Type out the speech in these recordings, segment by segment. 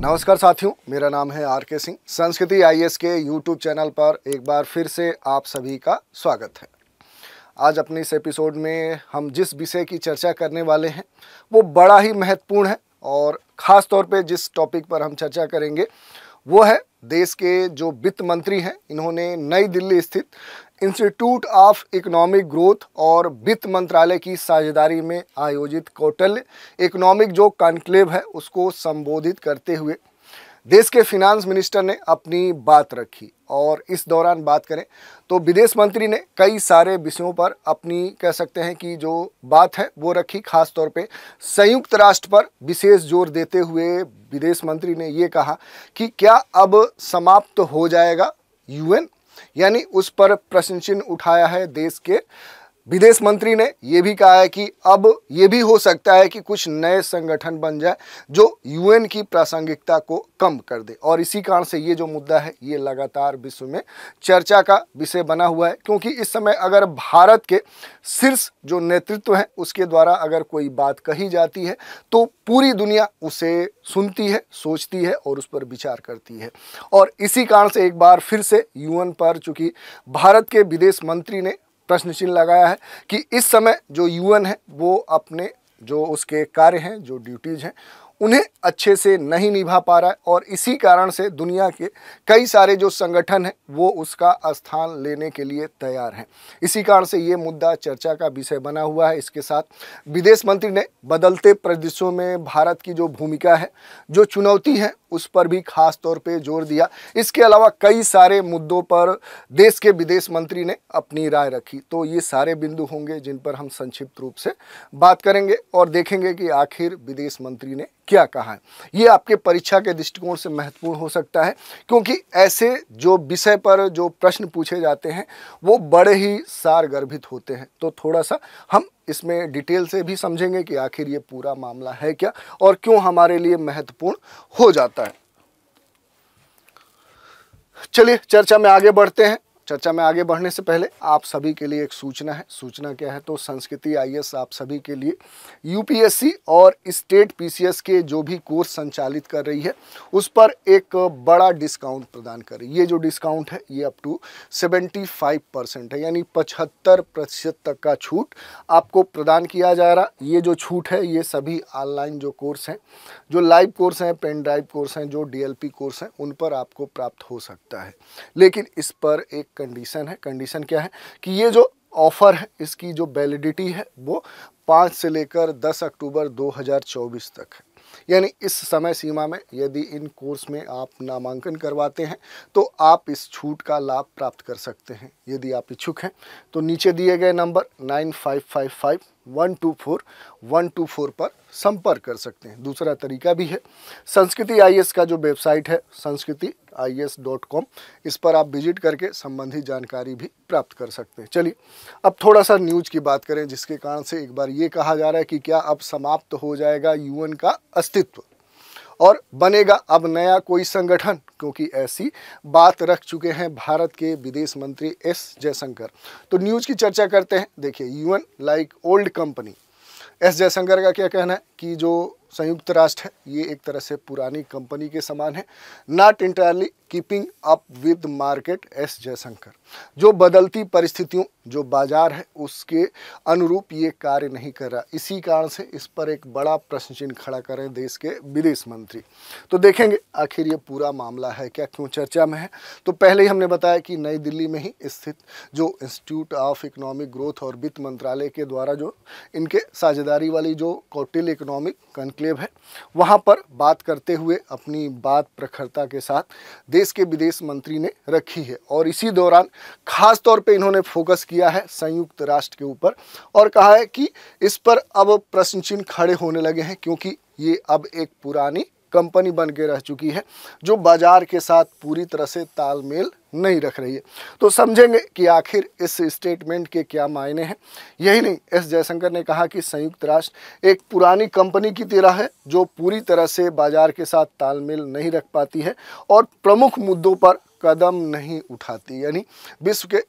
नमस्कार साथियों मेरा नाम है आर के सिंह संस्कृति आईएएस के यूट्यूब चैनल पर एक बार फिर से आप सभी का स्वागत है आज अपने इस एपिसोड में हम जिस विषय की चर्चा करने वाले हैं वो बड़ा ही महत्वपूर्ण है और ख़ास तौर पे जिस टॉपिक पर हम चर्चा करेंगे वो है देश के जो वित्त मंत्री हैं इन्होंने नई दिल्ली स्थित इंस्टीट्यूट ऑफ इकोनॉमिक ग्रोथ और वित्त मंत्रालय की साझेदारी में आयोजित कौटल इकोनॉमिक जो कॉन्क्लेव है उसको संबोधित करते हुए देश के फिनांस मिनिस्टर ने अपनी बात रखी और इस दौरान बात करें तो विदेश मंत्री ने कई सारे विषयों पर अपनी कह सकते हैं कि जो बात है वो रखी खास तौर पे संयुक्त राष्ट्र पर विशेष जोर देते हुए विदेश मंत्री ने ये कहा कि क्या अब समाप्त हो जाएगा यूएन यानी उस पर प्रश्न चिन्ह उठाया है देश के विदेश मंत्री ने ये भी कहा है कि अब ये भी हो सकता है कि कुछ नए संगठन बन जाए जो यूएन की प्रासंगिकता को कम कर दे और इसी कारण से ये जो मुद्दा है ये लगातार विश्व में चर्चा का विषय बना हुआ है क्योंकि इस समय अगर भारत के शीर्ष जो नेतृत्व हैं उसके द्वारा अगर कोई बात कही जाती है तो पूरी दुनिया उसे सुनती है सोचती है और उस पर विचार करती है और इसी कारण से एक बार फिर से यूएन पर चूंकि भारत के विदेश मंत्री ने प्रश्न चिन्ह लगाया है कि इस समय जो यूएन है वो अपने जो उसके कार्य हैं जो ड्यूटीज़ हैं उन्हें अच्छे से नहीं निभा पा रहा है और इसी कारण से दुनिया के कई सारे जो संगठन हैं वो उसका स्थान लेने के लिए तैयार हैं इसी कारण से ये मुद्दा चर्चा का विषय बना हुआ है इसके साथ विदेश मंत्री ने बदलते प्रदेशों में भारत की जो भूमिका है जो चुनौती है उस पर भी खास तौर पे जोर दिया इसके अलावा कई सारे मुद्दों पर देश के विदेश मंत्री ने अपनी राय रखी तो ये सारे बिंदु होंगे जिन पर हम संक्षिप्त रूप से बात करेंगे और देखेंगे कि आखिर विदेश मंत्री ने क्या कहा है ये आपके परीक्षा के दृष्टिकोण से महत्वपूर्ण हो सकता है क्योंकि ऐसे जो विषय पर जो प्रश्न पूछे जाते हैं वो बड़े ही गर्भित होते हैं तो थोड़ा सा हम इसमें डिटेल से भी समझेंगे कि आखिर ये पूरा मामला है क्या और क्यों हमारे लिए महत्वपूर्ण हो जाता है चलिए चर्चा में आगे बढ़ते हैं चर्चा में आगे बढ़ने से पहले आप सभी के लिए एक सूचना है सूचना क्या है तो संस्कृति आईएएस आप सभी के लिए यूपीएससी और स्टेट पीसीएस के जो भी कोर्स संचालित कर रही है उस पर एक बड़ा डिस्काउंट प्रदान कर रही है ये जो डिस्काउंट है ये अप टू 75 परसेंट है यानी पचहत्तर प्रतिशत तक का छूट आपको प्रदान किया जा रहा ये जो छूट है ये सभी ऑनलाइन जो कोर्स हैं जो लाइव कोर्स हैं पेन ड्राइव कोर्स हैं जो डी कोर्स हैं उन पर आपको प्राप्त हो सकता है लेकिन इस पर एक कंडीशन है कंडीशन क्या है कि ये जो ऑफ़र है इसकी जो वैलिडिटी है वो पाँच से लेकर दस अक्टूबर चौबीस तक है यानी इस समय सीमा में यदि इन कोर्स में आप नामांकन करवाते हैं तो आप इस छूट का लाभ प्राप्त कर सकते हैं यदि आप इच्छुक हैं तो नीचे दिए गए number nine five five five one two four one two four पर संपर्क कर सकते हैं दूसरा तरीका भी है संस्कृति आई का जो वेबसाइट है संस्कृति आई इस पर आप विजिट करके संबंधित जानकारी भी प्राप्त कर सकते हैं चलिए अब थोड़ा सा न्यूज की बात करें जिसके कारण से एक बार ये कहा जा रहा है कि क्या अब समाप्त हो जाएगा यूएन का अस्तित्व और बनेगा अब नया कोई संगठन क्योंकि ऐसी बात रख चुके हैं भारत के विदेश मंत्री एस जयशंकर तो न्यूज़ की चर्चा करते हैं देखिए UN like old company S Jaishankar का क्या कहना है कि जो संयुक्त राष्ट्र है ये एक तरह से पुरानी कंपनी के समान है not entirely keeping up with market S Jaishankar जो बदलती परिस्थितियों जो बाजार है उसके अनुरूप ये कार्य नहीं कर रहा इसी कारण से इस पर एक बड़ा प्रश्न चिन्ह खड़ा कर रहे हैं देश के विदेश मंत्री तो देखेंगे आखिर ये पूरा मामला है क्या क्यों चर्चा में है तो पहले ही हमने बताया कि नई दिल्ली में ही स्थित जो इंस्टीट्यूट ऑफ इकोनॉमिक ग्रोथ और वित्त मंत्रालय के द्वारा जो इनके साझेदारी वाली जो कौटिल इकोनॉमिक कॉन्क्लेव है वहाँ पर बात करते हुए अपनी बात प्रखरता के साथ देश के विदेश मंत्री ने रखी है और इसी दौरान खास तौर पे इन्होंने फोकस किया है संयुक्त राष्ट्र के ऊपर और कहा है कि इस पर अब प्रश्न चिन्ह खड़े होने लगे हैं क्योंकि ये अब एक पुरानी कंपनी बन के रह चुकी है जो बाजार के साथ पूरी तरह से तालमेल नहीं रख रही है तो समझेंगे कि आखिर इस स्टेटमेंट के क्या मायने हैं यही नहीं एस जयशंकर ने कहा कि संयुक्त राष्ट्र एक पुरानी कंपनी की तरह है जो पूरी तरह से बाजार के साथ तालमेल नहीं रख पाती है और प्रमुख मुद्दों पर कदम नहीं उठाती यानी विश्व के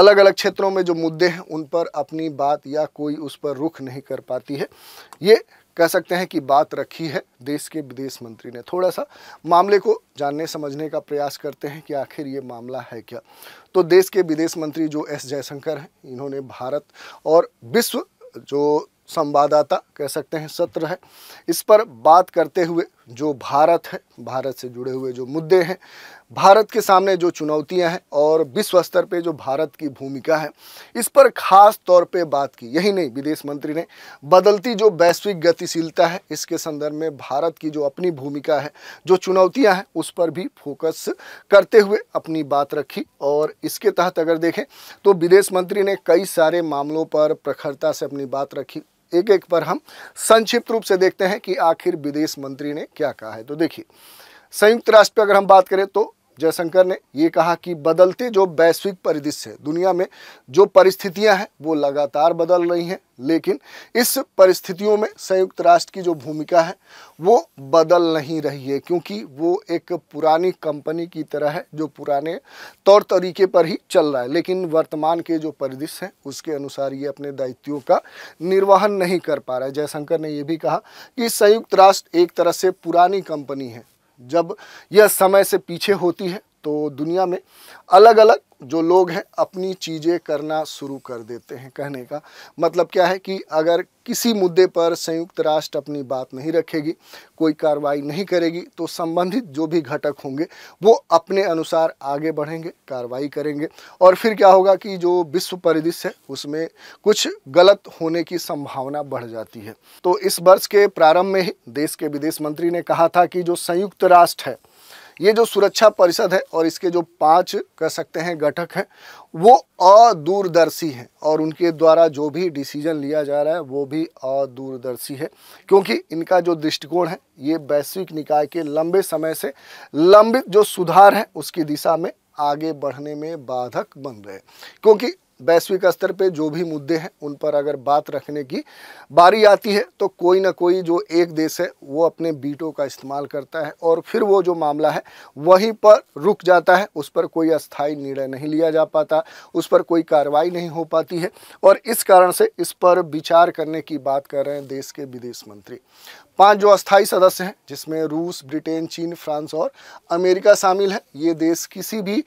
अलग अलग क्षेत्रों में जो मुद्दे हैं उन पर अपनी बात या कोई उस पर रुख नहीं कर पाती है ये कह सकते हैं कि बात रखी है देश के विदेश मंत्री ने थोड़ा सा मामले को जानने समझने का प्रयास करते हैं कि आखिर ये मामला है क्या तो देश के विदेश मंत्री जो एस जयशंकर हैं इन्होंने भारत और विश्व जो संवाददाता कह सकते हैं सत्र है इस पर बात करते हुए जो भारत है भारत से जुड़े हुए जो मुद्दे हैं भारत के सामने जो चुनौतियां हैं और विश्व स्तर पे जो भारत की भूमिका है इस पर खास तौर पे बात की यही नहीं विदेश मंत्री ने बदलती जो वैश्विक गतिशीलता है इसके संदर्भ में भारत की जो अपनी भूमिका है जो चुनौतियां हैं उस पर भी फोकस करते हुए अपनी बात रखी और इसके तहत अगर देखें तो विदेश मंत्री ने कई सारे मामलों पर प्रखरता से अपनी बात रखी एक एक पर हम संक्षिप्त रूप से देखते हैं कि आखिर विदेश मंत्री ने क्या कहा है तो देखिए संयुक्त राष्ट्र पर अगर हम बात करें तो जयशंकर ने ये कहा कि बदलते जो वैश्विक परिदृश्य है दुनिया में जो परिस्थितियां हैं वो लगातार बदल रही हैं लेकिन इस परिस्थितियों में संयुक्त राष्ट्र की जो भूमिका है वो बदल नहीं रही है क्योंकि वो एक पुरानी कंपनी की तरह है जो पुराने तौर तरीके पर ही चल रहा है लेकिन वर्तमान के जो परिदृश्य हैं उसके अनुसार ये अपने दायित्वों का निर्वहन नहीं कर पा रहा है जयशंकर ने यह भी कहा कि संयुक्त राष्ट्र एक तरह से पुरानी कंपनी है जब यह समय से पीछे होती है तो दुनिया में अलग अलग जो लोग हैं अपनी चीज़ें करना शुरू कर देते हैं कहने का मतलब क्या है कि अगर किसी मुद्दे पर संयुक्त राष्ट्र अपनी बात नहीं रखेगी कोई कार्रवाई नहीं करेगी तो संबंधित जो भी घटक होंगे वो अपने अनुसार आगे बढ़ेंगे कार्रवाई करेंगे और फिर क्या होगा कि जो विश्व परिदृश्य है उसमें कुछ गलत होने की संभावना बढ़ जाती है तो इस वर्ष के प्रारंभ में ही देश के विदेश मंत्री ने कहा था कि जो संयुक्त राष्ट्र है ये जो सुरक्षा परिषद है और इसके जो पांच कह सकते हैं घटक हैं वो अदूरदर्शी हैं और उनके द्वारा जो भी डिसीजन लिया जा रहा है वो भी अदूरदर्शी है क्योंकि इनका जो दृष्टिकोण है ये वैश्विक निकाय के लंबे समय से लंबित जो सुधार है उसकी दिशा में आगे बढ़ने में बाधक बन रहे क्योंकि वैश्विक स्तर पे जो भी मुद्दे हैं उन पर अगर बात रखने की बारी आती है तो कोई ना कोई जो एक देश है वो अपने बीटों का इस्तेमाल करता है और फिर वो जो मामला है वहीं पर रुक जाता है उस पर कोई अस्थायी निर्णय नहीं लिया जा पाता उस पर कोई कार्रवाई नहीं हो पाती है और इस कारण से इस पर विचार करने की बात कर रहे हैं देश के विदेश मंत्री पाँच जो अस्थायी सदस्य हैं जिसमें रूस ब्रिटेन चीन फ्रांस और अमेरिका शामिल है ये देश किसी भी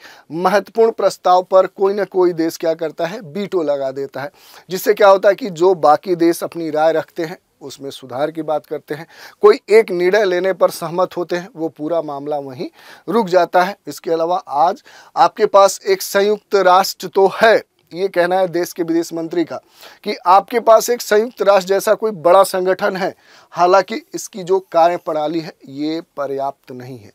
महत्वपूर्ण प्रस्ताव पर कोई ना कोई देश क्या करता करता है बीटो लगा देता है जिससे क्या होता है कि जो बाकी देश अपनी राय रखते हैं उसमें सुधार की बात करते हैं कोई एक निर्णय लेने पर सहमत होते हैं वो पूरा मामला वहीं रुक जाता है इसके अलावा आज आपके पास एक संयुक्त राष्ट्र तो है ये कहना है देश के विदेश मंत्री का कि आपके पास एक संयुक्त राष्ट्र जैसा कोई बड़ा संगठन है हालांकि इसकी जो कार्य प्रणाली है ये पर्याप्त नहीं है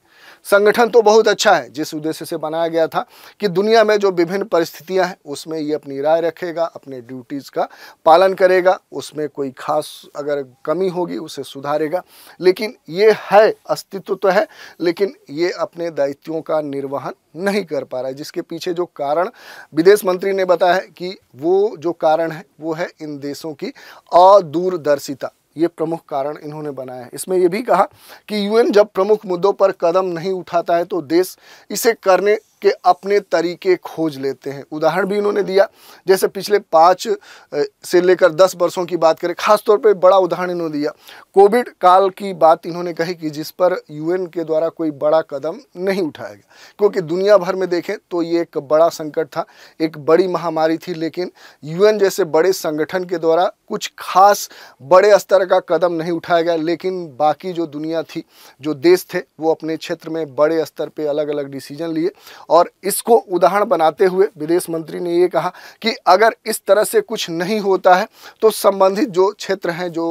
संगठन तो बहुत अच्छा है जिस उद्देश्य से बनाया गया था कि दुनिया में जो विभिन्न परिस्थितियां हैं उसमें ये अपनी राय रखेगा अपने ड्यूटीज़ का पालन करेगा उसमें कोई खास अगर कमी होगी उसे सुधारेगा लेकिन ये है अस्तित्व तो है लेकिन ये अपने दायित्वों का निर्वहन नहीं कर पा रहा है जिसके पीछे जो कारण विदेश मंत्री ने बताया कि वो जो कारण है वो है इन देशों की अदूरदर्शिता ये प्रमुख कारण इन्होंने बनाया है इसमें यह भी कहा कि यूएन जब प्रमुख मुद्दों पर कदम नहीं उठाता है तो देश इसे करने के अपने तरीके खोज लेते हैं उदाहरण भी इन्होंने दिया जैसे पिछले पाँच से लेकर दस वर्षों की बात करें खासतौर पर बड़ा उदाहरण इन्होंने दिया कोविड काल की बात इन्होंने कही कि जिस पर यूएन के द्वारा कोई बड़ा कदम नहीं उठाया गया क्योंकि दुनिया भर में देखें तो ये एक बड़ा संकट था एक बड़ी महामारी थी लेकिन यू जैसे बड़े संगठन के द्वारा कुछ खास बड़े स्तर का कदम नहीं उठाया गया लेकिन बाकी जो दुनिया थी जो देश थे वो अपने क्षेत्र में बड़े स्तर पर अलग अलग डिसीजन लिए और इसको उदाहरण बनाते हुए विदेश मंत्री ने ये कहा कि अगर इस तरह से कुछ नहीं होता है तो संबंधित जो क्षेत्र हैं जो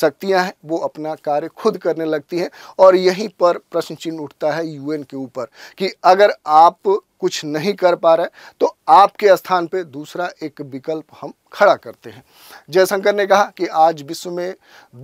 शक्तियां हैं वो अपना कार्य खुद करने लगती हैं और यहीं पर प्रश्न चिन्ह उठता है यूएन के ऊपर कि अगर आप कुछ नहीं कर पा रहे तो आपके स्थान पे दूसरा एक विकल्प हम खड़ा करते हैं जयशंकर ने कहा कि आज विश्व में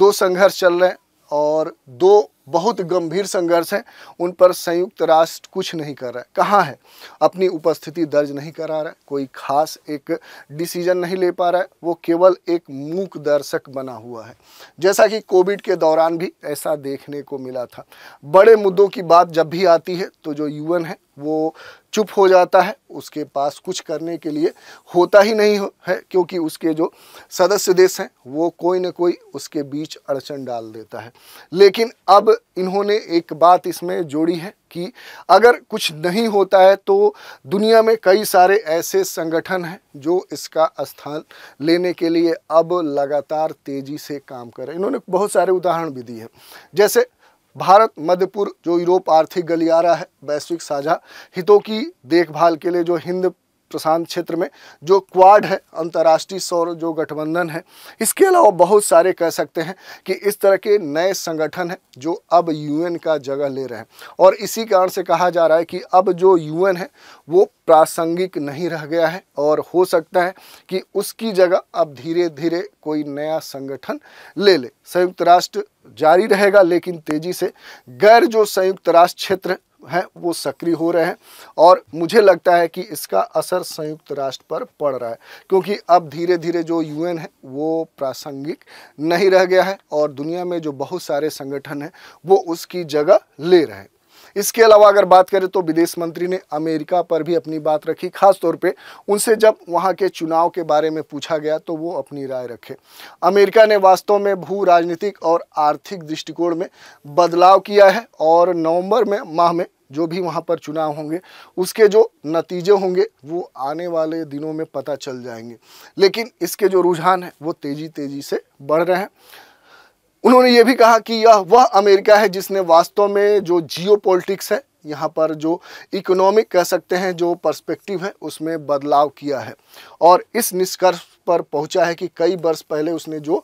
दो संघर्ष चल रहे हैं और दो बहुत गंभीर संघर्ष है उन पर संयुक्त राष्ट्र कुछ नहीं कर रहा है कहाँ है अपनी उपस्थिति दर्ज नहीं करा रहा है कोई खास एक डिसीजन नहीं ले पा रहा है वो केवल एक मूक दर्शक बना हुआ है जैसा कि कोविड के दौरान भी ऐसा देखने को मिला था बड़े मुद्दों की बात जब भी आती है तो जो यूएन है वो चुप हो जाता है उसके पास कुछ करने के लिए होता ही नहीं है क्योंकि उसके जो सदस्य देश हैं वो कोई ना कोई उसके बीच अड़चन डाल देता है लेकिन अब इन्होंने एक बात इसमें जोड़ी है कि अगर कुछ नहीं होता है तो दुनिया में कई सारे ऐसे संगठन हैं जो इसका स्थान लेने के लिए अब लगातार तेज़ी से काम कर रहे हैं इन्होंने बहुत सारे उदाहरण भी दिए हैं जैसे भारत मध्यपुर जो यूरोप आर्थिक गलियारा है वैश्विक साझा हितों की देखभाल के लिए जो हिंद प्रशांत क्षेत्र में जो क्वाड है अंतर्राष्ट्रीय सौर जो गठबंधन है इसके अलावा बहुत सारे कह सकते हैं कि इस तरह के नए संगठन हैं जो अब यूएन का जगह ले रहे हैं और इसी कारण से कहा जा रहा है कि अब जो यूएन है वो प्रासंगिक नहीं रह गया है और हो सकता है कि उसकी जगह अब धीरे धीरे कोई नया संगठन ले ले संयुक्त राष्ट्र जारी रहेगा लेकिन तेज़ी से गैर जो संयुक्त राष्ट्र क्षेत्र हैं वो सक्रिय हो रहे हैं और मुझे लगता है कि इसका असर संयुक्त राष्ट्र पर पड़ रहा है क्योंकि अब धीरे धीरे जो यूएन है वो प्रासंगिक नहीं रह गया है और दुनिया में जो बहुत सारे संगठन हैं वो उसकी जगह ले रहे हैं इसके अलावा अगर बात करें तो विदेश मंत्री ने अमेरिका पर भी अपनी बात रखी खासतौर पर उनसे जब वहाँ के चुनाव के बारे में पूछा गया तो वो अपनी राय रखे अमेरिका ने वास्तव में भू राजनीतिक और आर्थिक दृष्टिकोण में बदलाव किया है और नवंबर में माह में जो भी वहाँ पर चुनाव होंगे उसके जो नतीजे होंगे वो आने वाले दिनों में पता चल जाएंगे लेकिन इसके जो रुझान हैं वो तेज़ी तेज़ी से बढ़ रहे हैं उन्होंने ये भी कहा कि यह वह अमेरिका है जिसने वास्तव में जो जियो है यहाँ पर जो इकोनॉमिक कह सकते हैं जो पर्सपेक्टिव है उसमें बदलाव किया है और इस निष्कर्ष पर पहुँचा है कि कई वर्ष पहले उसने जो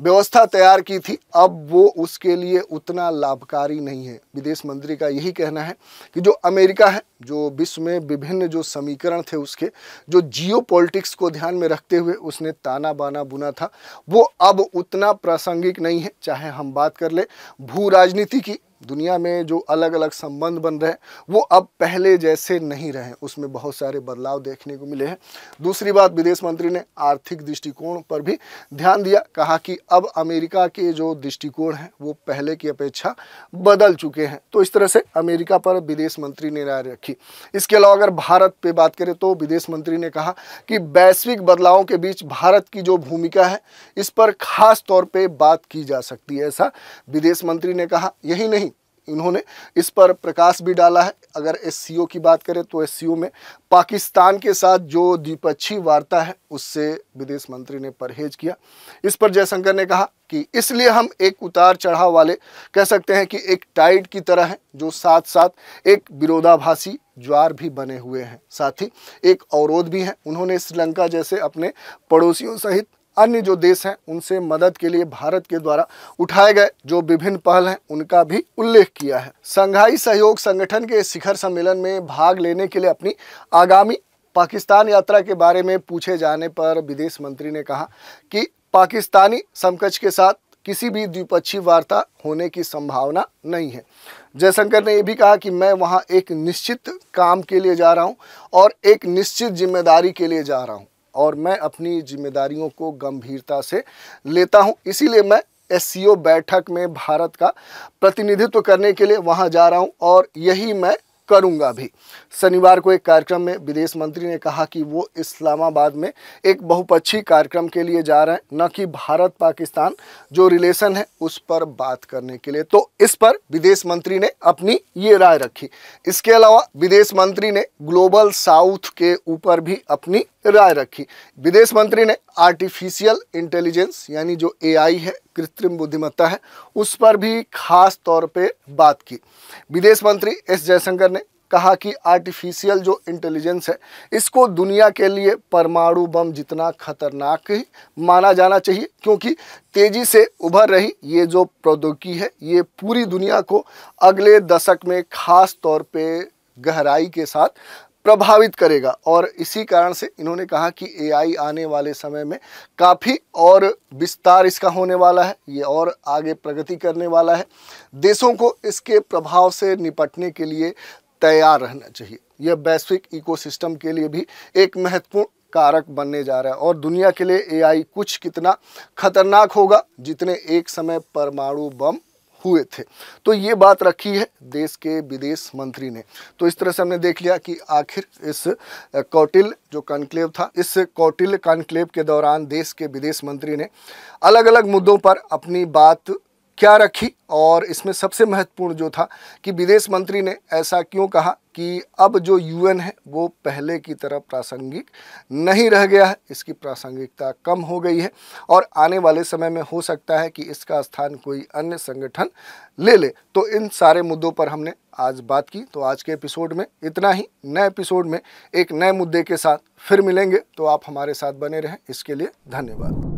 व्यवस्था तैयार की थी अब वो उसके लिए उतना लाभकारी नहीं है विदेश मंत्री का यही कहना है कि जो अमेरिका है जो विश्व में विभिन्न जो समीकरण थे उसके जो जियो को ध्यान में रखते हुए उसने ताना बाना बुना था वो अब उतना प्रासंगिक नहीं है चाहे हम बात कर ले भू राजनीति की दुनिया में जो अलग अलग संबंध बन रहे हैं वो अब पहले जैसे नहीं रहे उसमें बहुत सारे बदलाव देखने को मिले हैं दूसरी बात विदेश मंत्री ने आर्थिक दृष्टिकोण पर भी ध्यान दिया कहा कि अब अमेरिका के जो दृष्टिकोण हैं वो पहले की अपेक्षा बदल चुके हैं तो इस तरह से अमेरिका पर विदेश मंत्री ने राय रखी इसके अलावा अगर भारत पर बात करें तो विदेश मंत्री ने कहा कि वैश्विक बदलावों के बीच भारत की जो भूमिका है इस पर खास तौर पर बात की जा सकती है ऐसा विदेश मंत्री ने कहा यही नहीं इन्होंने इस पर प्रकाश भी डाला है अगर एस की बात करें तो एस में पाकिस्तान के साथ जो द्विपक्षीय वार्ता है उससे विदेश मंत्री ने परहेज किया इस पर जयशंकर ने कहा कि इसलिए हम एक उतार चढ़ाव वाले कह सकते हैं कि एक टाइड की तरह है जो साथ साथ एक विरोधाभासी ज्वार भी बने हुए हैं साथ ही एक अवरोध भी हैं उन्होंने श्रीलंका जैसे अपने पड़ोसियों सहित अन्य जो देश हैं उनसे मदद के लिए भारत के द्वारा उठाए गए जो विभिन्न पहल हैं उनका भी उल्लेख किया है संघाई सहयोग संगठन के शिखर सम्मेलन में भाग लेने के लिए अपनी आगामी पाकिस्तान यात्रा के बारे में पूछे जाने पर विदेश मंत्री ने कहा कि पाकिस्तानी समकक्ष के साथ किसी भी द्विपक्षीय वार्ता होने की संभावना नहीं है जयशंकर ने यह भी कहा कि मैं वहाँ एक निश्चित काम के लिए जा रहा हूँ और एक निश्चित जिम्मेदारी के लिए जा रहा हूँ और मैं अपनी जिम्मेदारियों को गंभीरता से लेता हूं इसीलिए मैं एस बैठक में भारत का प्रतिनिधित्व करने के लिए वहां जा रहा हूं और यही मैं करूंगा भी शनिवार को एक कार्यक्रम में विदेश मंत्री ने कहा कि वो इस्लामाबाद में एक बहुपक्षीय कार्यक्रम के लिए जा रहे हैं न कि भारत पाकिस्तान जो रिलेशन है उस पर बात करने के लिए तो इस पर विदेश मंत्री ने अपनी ये राय रखी इसके अलावा विदेश मंत्री ने ग्लोबल साउथ के ऊपर भी अपनी राय रखी विदेश मंत्री ने आर्टिफिशियल इंटेलिजेंस यानी जो एआई है कृत्रिम बुद्धिमत्ता है उस पर भी खास तौर पे बात की विदेश मंत्री एस जयशंकर ने कहा कि आर्टिफिशियल जो इंटेलिजेंस है इसको दुनिया के लिए परमाणु बम जितना खतरनाक ही माना जाना चाहिए क्योंकि तेज़ी से उभर रही ये जो प्रौद्योगिकी है ये पूरी दुनिया को अगले दशक में खास तौर पे गहराई के साथ प्रभावित करेगा और इसी कारण से इन्होंने कहा कि एआई आने वाले समय में काफ़ी और विस्तार इसका होने वाला है ये और आगे प्रगति करने वाला है देशों को इसके प्रभाव से निपटने के लिए तैयार रहना चाहिए यह वैश्विक इकोसिस्टम के लिए भी एक महत्वपूर्ण कारक बनने जा रहा है और दुनिया के लिए एआई कुछ कितना खतरनाक होगा जितने एक समय परमाणु बम हुए थे तो ये बात रखी है देश के विदेश मंत्री ने तो इस तरह से हमने देख लिया कि आखिर इस कौटिल जो कॉन्क्लेव था इस कौटिल कॉन्क्लेव के दौरान देश के विदेश मंत्री ने अलग अलग मुद्दों पर अपनी बात क्या रखी और इसमें सबसे महत्वपूर्ण जो था कि विदेश मंत्री ने ऐसा क्यों कहा कि अब जो यूएन है वो पहले की तरह प्रासंगिक नहीं रह गया है इसकी प्रासंगिकता कम हो गई है और आने वाले समय में हो सकता है कि इसका स्थान कोई अन्य संगठन ले ले तो इन सारे मुद्दों पर हमने आज बात की तो आज के एपिसोड में इतना ही नए एपिसोड में एक नए मुद्दे के साथ फिर मिलेंगे तो आप हमारे साथ बने रहें इसके लिए धन्यवाद